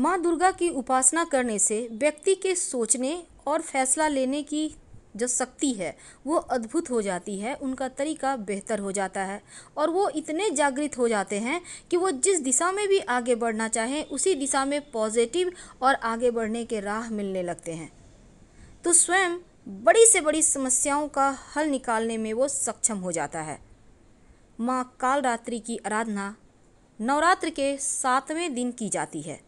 माँ दुर्गा की उपासना करने से व्यक्ति के सोचने और फैसला लेने की जो शक्ति है वो अद्भुत हो जाती है उनका तरीका बेहतर हो जाता है और वो इतने जागृत हो जाते हैं कि वो जिस दिशा में भी आगे बढ़ना चाहें उसी दिशा में पॉजिटिव और आगे बढ़ने के राह मिलने लगते हैं तो स्वयं बड़ी से बड़ी समस्याओं का हल निकालने में वो सक्षम हो जाता है माँ कालरात्रि की आराधना नवरात्र के सातवें दिन की जाती है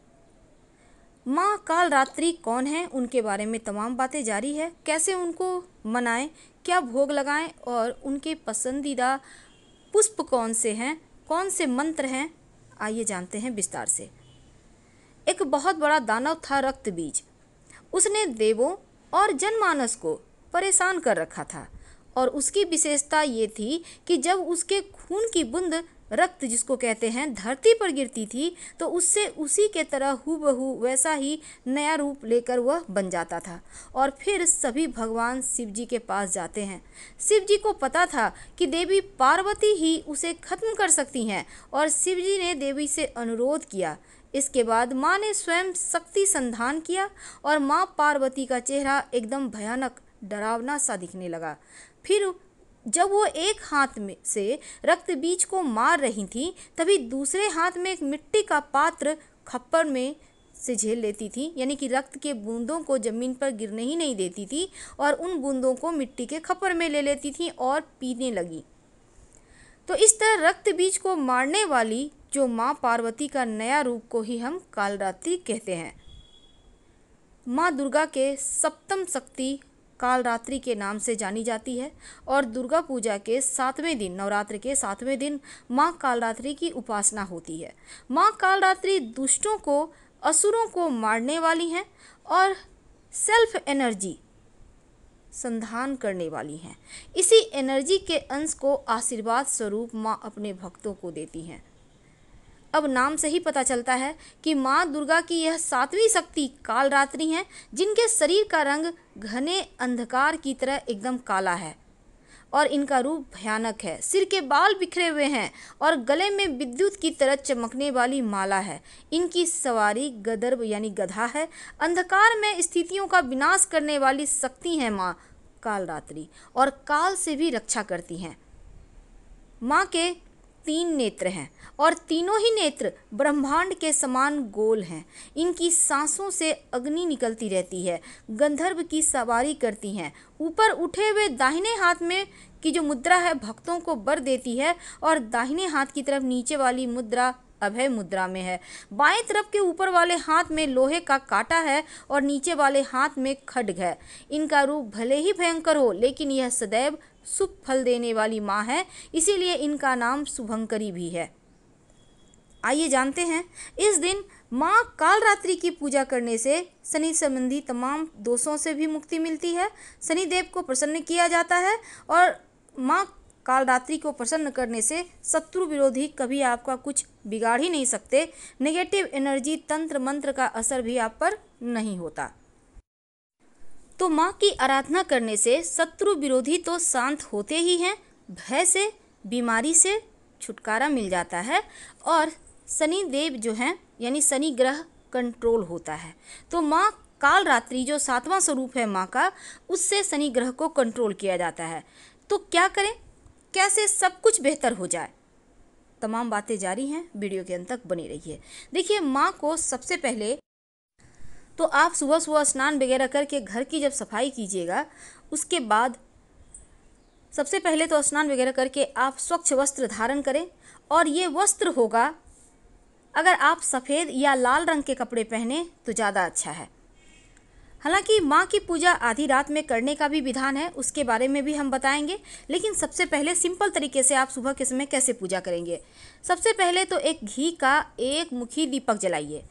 माँ कालरात्रि कौन है उनके बारे में तमाम बातें जारी है कैसे उनको मनाएं क्या भोग लगाएं और उनके पसंदीदा पुष्प कौन से हैं कौन से मंत्र हैं आइए जानते हैं विस्तार से एक बहुत बड़ा दानव था रक्त बीज उसने देवों और जनमानस को परेशान कर रखा था और उसकी विशेषता ये थी कि जब उसके खून की बूंद रक्त जिसको कहते हैं धरती पर गिरती थी तो उससे उसी के तरह बहू वैसा ही नया रूप लेकर वह बन जाता था और फिर सभी भगवान शिव जी के पास जाते हैं शिव जी को पता था कि देवी पार्वती ही उसे खत्म कर सकती हैं और शिव जी ने देवी से अनुरोध किया इसके बाद माँ ने स्वयं शक्ति संधान किया और माँ पार्वती का चेहरा एकदम भयानक डरावना सा दिखने लगा फिर जब वो एक हाथ में से रक्त बीज को मार रही थी तभी दूसरे हाथ में एक मिट्टी का पात्र खप्पड़ में से झेल लेती थी यानी कि रक्त के बूंदों को ज़मीन पर गिरने ही नहीं देती थी और उन बूंदों को मिट्टी के खप्पर में ले लेती थी और पीने लगी तो इस तरह रक्त बीज को मारने वाली जो माँ पार्वती का नया रूप को ही हम कालरात्रि कहते हैं माँ दुर्गा के सप्तम शक्ति कालरात्रि के नाम से जानी जाती है और दुर्गा पूजा के सातवें दिन नवरात्र के सातवें दिन माँ कालरात्रि की उपासना होती है माँ कालरात्रि दुष्टों को असुरों को मारने वाली हैं और सेल्फ एनर्जी संधान करने वाली हैं इसी एनर्जी के अंश को आशीर्वाद स्वरूप माँ अपने भक्तों को देती हैं अब नाम से ही पता चलता है कि माँ दुर्गा की यह सातवीं शक्ति कालरात्रि हैं जिनके शरीर का रंग घने अंधकार की तरह एकदम काला है और इनका रूप भयानक है सिर के बाल बिखरे हुए हैं और गले में विद्युत की तरह चमकने वाली माला है इनकी सवारी गदर्भ यानी गधा है अंधकार में स्थितियों का विनाश करने वाली शक्ति है माँ कालरात्रि और काल से भी रक्षा करती हैं माँ के तीन नेत्र हैं और तीनों ही नेत्र ब्रह्मांड के समान गोल हैं इनकी सांसों से अग्नि निकलती रहती है गंधर्व की सवारी करती हैं ऊपर उठे हुए दाहिने हाथ में की जो मुद्रा है भक्तों को बर देती है और दाहिने हाथ की तरफ नीचे वाली मुद्रा अभय मुद्रा में है बाएं तरफ के ऊपर वाले हाथ में लोहे का काटा है और नीचे वाले हाथ में खड्ग है इनका रूप भले ही भयंकर हो लेकिन यह सदैव शुभ फल देने वाली माँ है इसीलिए इनका नाम शुभंकरी भी है आइए जानते हैं इस दिन माँ कालरात्रि की पूजा करने से शनि संबंधी तमाम दोषों से भी मुक्ति मिलती है शनि देव को प्रसन्न किया जाता है और माँ कालरात्रि को प्रसन्न करने से शत्रु विरोधी कभी आपका कुछ बिगाड़ ही नहीं सकते नेगेटिव एनर्जी तंत्र मंत्र का असर भी आप पर नहीं होता तो माँ की आराधना करने से शत्रु विरोधी तो शांत होते ही हैं भय से बीमारी से छुटकारा मिल जाता है और शनि देव जो हैं यानी शनि ग्रह कंट्रोल होता है तो माँ काल रात्रि जो सातवां स्वरूप है माँ का उससे शनि ग्रह को कंट्रोल किया जाता है तो क्या करें कैसे सब कुछ बेहतर हो जाए तमाम बातें जारी हैं वीडियो के अंत तक बनी रहिए देखिए माँ को सबसे पहले तो आप सुबह सुबह स्नान वगैरह करके घर की जब सफाई कीजिएगा उसके बाद सबसे पहले तो स्नान वगैरह करके आप स्वच्छ वस्त्र धारण करें और ये वस्त्र होगा अगर आप सफ़ेद या लाल रंग के कपड़े पहने तो ज़्यादा अच्छा है हालांकि माँ की पूजा आधी रात में करने का भी विधान है उसके बारे में भी हम बताएंगे लेकिन सबसे पहले सिंपल तरीके से आप सुबह के समय कैसे पूजा करेंगे सबसे पहले तो एक घी का एक मुखी दीपक जलाइए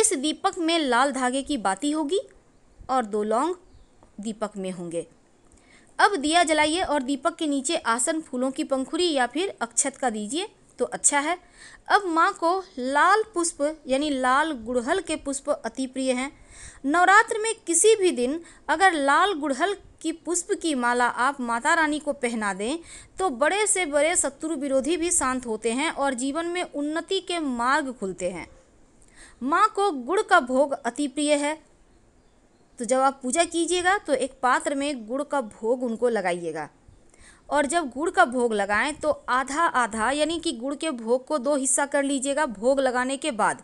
इस दीपक में लाल धागे की बाती होगी और दो लौंग दीपक में होंगे अब दिया जलाइए और दीपक के नीचे आसन फूलों की पंखुड़ी या फिर अक्षत का दीजिए तो अच्छा है अब माँ को लाल पुष्प यानी लाल गुड़हल के पुष्प अति प्रिय हैं नवरात्र में किसी भी दिन अगर लाल गुड़हल की पुष्प की माला आप माता रानी को पहना दें तो बड़े से बड़े शत्रु विरोधी भी शांत होते हैं और जीवन में उन्नति के मार्ग खुलते हैं माँ को गुड़ का भोग अति प्रिय है तो जब आप पूजा कीजिएगा तो एक पात्र में गुड़ का भोग उनको लगाइएगा और जब गुड़ का भोग लगाएं तो आधा आधा यानी कि गुड़ के भोग को दो हिस्सा कर लीजिएगा भोग लगाने के बाद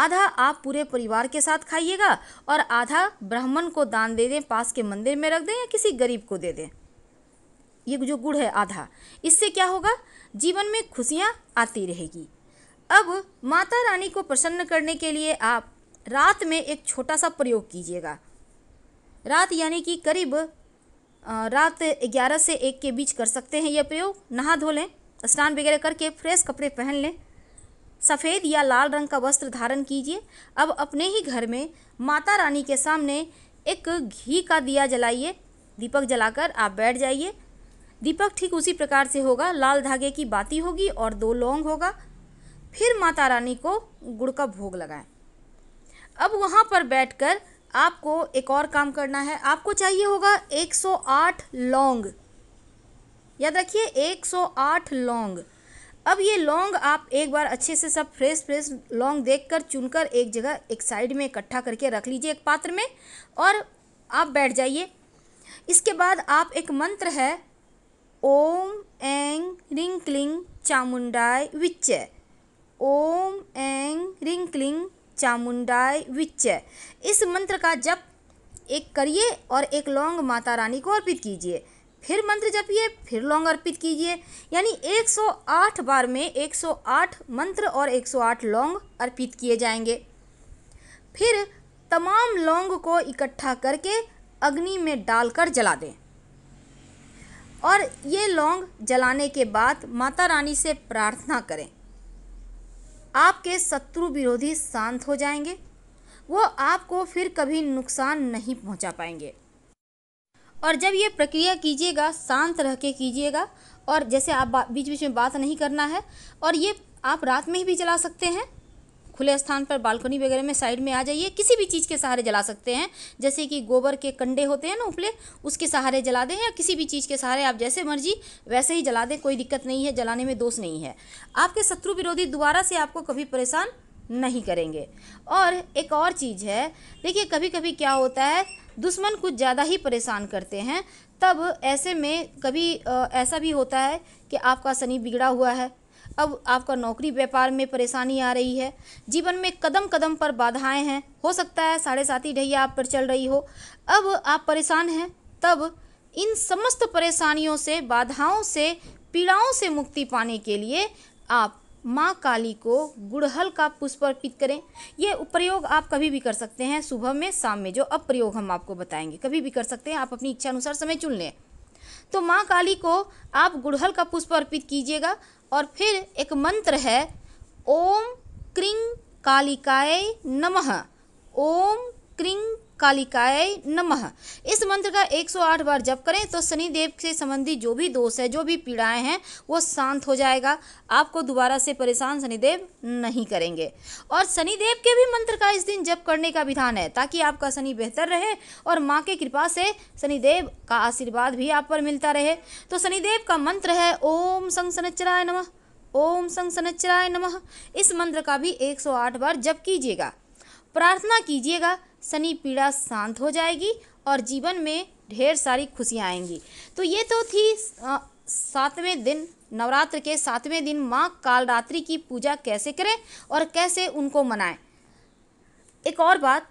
आधा आप पूरे परिवार के साथ खाइएगा और आधा ब्राह्मण को दान दे दें पास के मंदिर में रख दें या किसी गरीब को दे दें ये जो गुड़ है आधा इससे क्या होगा जीवन में खुशियाँ आती रहेगी अब माता रानी को प्रसन्न करने के लिए आप रात में एक छोटा सा प्रयोग कीजिएगा रात यानी कि करीब रात ग्यारह से एक के बीच कर सकते हैं यह प्रयोग नहा धो लें स्नान वगैरह करके फ्रेश कपड़े पहन लें सफ़ेद या लाल रंग का वस्त्र धारण कीजिए अब अपने ही घर में माता रानी के सामने एक घी का दिया जलाइए दीपक जलाकर आप बैठ जाइए दीपक ठीक उसी प्रकार से होगा लाल धागे की बाती होगी और दो लौंग होगा फिर माता रानी को गुड़ का भोग लगाएं अब वहाँ पर बैठकर आपको एक और काम करना है आपको चाहिए होगा 108 लौंग याद रखिए 108 लौंग अब ये लौंग आप एक बार अच्छे से सब फ्रेश फ्रेश लौंग देखकर चुनकर एक जगह एक साइड में इकट्ठा करके रख लीजिए एक पात्र में और आप बैठ जाइए इसके बाद आप एक मंत्र है ओम एंग रिंग क्लिंग चामुंडाई विच ओम एंग रिंग क्लिंग चामुंडाई विच इस मंत्र का जप एक करिए और एक लौंग माता रानी को अर्पित कीजिए फिर मंत्र जपिए फिर लौंग अर्पित कीजिए यानी 108 बार में 108 मंत्र और 108 लौंग अर्पित किए जाएंगे फिर तमाम लौंग को इकट्ठा करके अग्नि में डालकर जला दें और ये लौंग जलाने के बाद माता रानी से प्रार्थना करें आपके शत्रु विरोधी शांत हो जाएंगे वो आपको फिर कभी नुकसान नहीं पहुंचा पाएंगे और जब ये प्रक्रिया कीजिएगा शांत रह के कीजिएगा और जैसे आप बीच बीच में बात नहीं करना है और ये आप रात में ही भी जला सकते हैं खुले स्थान पर बालकनी वगैरह में साइड में आ जाइए किसी भी चीज़ के सहारे जला सकते हैं जैसे कि गोबर के कंडे होते हैं ना उपले उसके सहारे जला दें या किसी भी चीज़ के सहारे आप जैसे मर्जी वैसे ही जला दें कोई दिक्कत नहीं है जलाने में दोष नहीं है आपके शत्रु विरोधी दोबारा से आपको कभी परेशान नहीं करेंगे और एक और चीज़ है देखिए कभी कभी क्या होता है दुश्मन कुछ ज़्यादा ही परेशान करते हैं तब ऐसे में कभी ऐसा भी होता है कि आपका शनि बिगड़ा हुआ है अब आपका नौकरी व्यापार में परेशानी आ रही है जीवन में कदम कदम पर बाधाएं हैं हो सकता है साढ़े साथी ढैया आप पर चल रही हो अब आप परेशान हैं तब इन समस्त परेशानियों से बाधाओं से पीड़ाओं से मुक्ति पाने के लिए आप माँ काली को गुड़हल का पुष्प अर्पित करें ये प्रयोग आप कभी भी कर सकते हैं सुबह में शाम में जो अब प्रयोग हम आपको बताएंगे कभी भी कर सकते हैं आप अपनी इच्छा अनुसार समय चुन लें तो माँ काली को आप गुड़हल का पुष्प अर्पित कीजिएगा और फिर एक मंत्र है ओम क्रिंग कालिकाय नमः ओम क्रिंग कालिकाय नमः इस मंत्र का 108 बार जप करें तो शनिदेव से संबंधी जो भी दोष है जो भी पीड़ाएं हैं वो शांत हो जाएगा आपको दोबारा से परेशान शनिदेव नहीं करेंगे और शनिदेव के भी मंत्र का इस दिन जप करने का विधान है ताकि आपका शनि बेहतर रहे और माँ के कृपा से शनिदेव का आशीर्वाद भी आप पर मिलता रहे तो शनिदेव का मंत्र है ओम संग सनचराय नमः ओम संग सनचराय नमः इस मंत्र का भी 108 बार जप कीजिएगा प्रार्थना कीजिएगा शनि पीड़ा शांत हो जाएगी और जीवन में ढेर सारी खुशियाँ आएंगी तो ये तो थी सातवें दिन नवरात्र के सातवें दिन माँ कालरात्रि की पूजा कैसे करें और कैसे उनको मनाएं एक और बात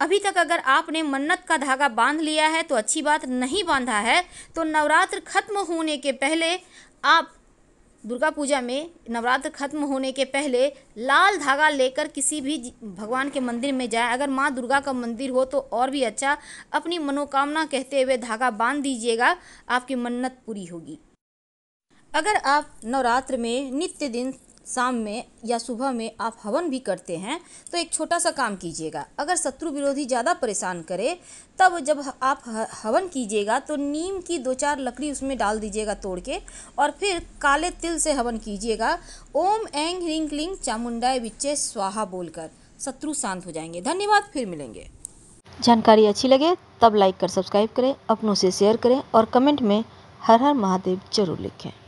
अभी तक अगर आपने मन्नत का धागा बांध लिया है तो अच्छी बात नहीं बांधा है तो नवरात्र खत्म होने के पहले आप दुर्गा पूजा में नवरात्र खत्म होने के पहले लाल धागा लेकर किसी भी भगवान के मंदिर में जाएं अगर माँ दुर्गा का मंदिर हो तो और भी अच्छा अपनी मनोकामना कहते हुए धागा बांध दीजिएगा आपकी मन्नत पूरी होगी अगर आप नवरात्र में नित्य दिन शाम में या सुबह में आप हवन भी करते हैं तो एक छोटा सा काम कीजिएगा अगर शत्रु विरोधी ज़्यादा परेशान करे तब जब आप हवन कीजिएगा तो नीम की दो चार लकड़ी उसमें डाल दीजिएगा तोड़ के और फिर काले तिल से हवन कीजिएगा ओम एंग रिंग लिंग चामुंडाए बिच्चे स्वाहा बोलकर शत्रु शांत हो जाएंगे धन्यवाद फिर मिलेंगे जानकारी अच्छी लगे तब लाइक कर सब्सक्राइब करें अपनों से शेयर करें और कमेंट में हर हर महादेव जरूर लिखें